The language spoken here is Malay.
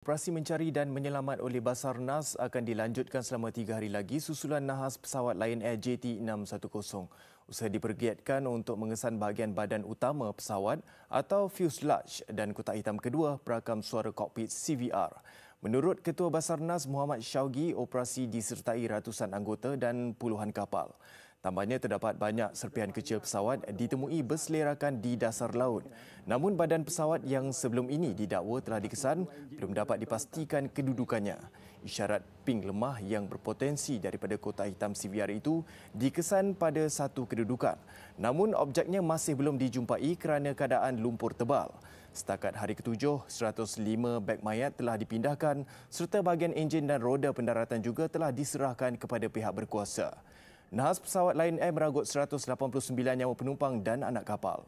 Operasi mencari dan menyelamat oleh Basarnas akan dilanjutkan selama tiga hari lagi susulan nahas pesawat Lion Air JT610. Usaha dipergiatkan untuk mengesan bahagian badan utama pesawat atau fuselage dan kotak hitam kedua perakam suara kokpit CVR. Menurut Ketua Basarnas Muhammad Syawgi, operasi disertai ratusan anggota dan puluhan kapal. Tambahnya terdapat banyak serpihan kecil pesawat ditemui berselerakan di dasar laut. Namun badan pesawat yang sebelum ini didakwa telah dikesan belum dapat dipastikan kedudukannya. Isyarat ping lemah yang berpotensi daripada kota hitam CVR itu dikesan pada satu kedudukan. Namun objeknya masih belum dijumpai kerana keadaan lumpur tebal. Setakat hari ketujuh, 105 beg mayat telah dipindahkan serta bahagian enjin dan roda pendaratan juga telah diserahkan kepada pihak berkuasa. Nahas pesawat Lion Air meragut 189 nyawa penumpang dan anak kapal.